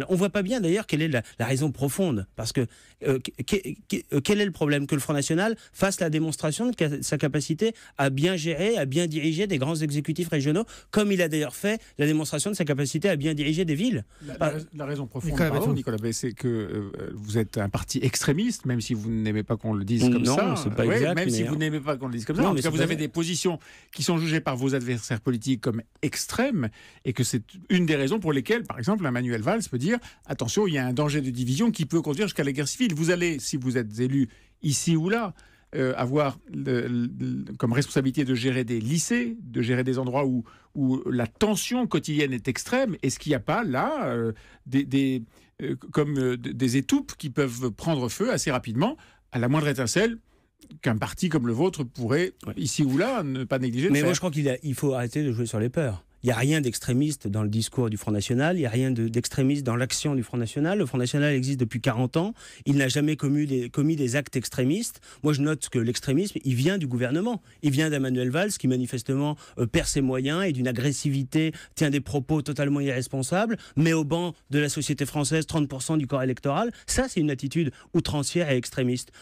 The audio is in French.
On on voit pas bien d'ailleurs quelle est la, raison profonde, parce que euh, euh, quel est le problème que le Front National fasse la démonstration de sa capacité à bien gérer, à bien diriger des grands exécutifs régionaux, comme il a d'ailleurs fait la démonstration de sa capacité à bien diriger des villes. La, raison profonde, Nicolas, c'est que euh, vous êtes un parti extrémiste, même si vous n'aimez pas qu'on le dise comme non, ça. Pas exact, même si vous n'aimez pas qu'on le dise comme ça. En tout cas, vous avez des positions qui sont jugées par vos adversaires politiques comme extrêmes, et que c'est une des raisons pour lesquelles, par exemple, Emmanuel Valls peut dire attention, il y a un danger de division qui peut conduire jusqu'à la guerre civile. Vous allez, si vous êtes élu ici ou là, euh, avoir comme responsabilité de gérer des lycées, de gérer des endroits où, la tension quotidienne est extrême. Est-ce qu'il n'y a pas là euh, des, euh, comme des étoupes qui peuvent prendre feu assez rapidement à la moindre étincelle qu'un parti comme le vôtre pourrait, ici ou là, ne pas négliger. Mais moi, je crois qu'il faut arrêter de jouer sur les peurs. Il n'y a rien d'extrémiste dans le discours du Front National, il n'y a rien d'extrémiste dans l'action du Front National. Le Front National existe depuis 40 ans, il n'a jamais commis des, actes extrémistes. Moi, je note que l'extrémisme, il vient du gouvernement, il vient d'Emmanuel Valls, qui manifestement euh, perd ses moyens et d'une agressivité, tient des propos totalement irresponsables, met au banc de la société française 30% du corps électoral. Ça, c'est une attitude outrancière et extrémiste.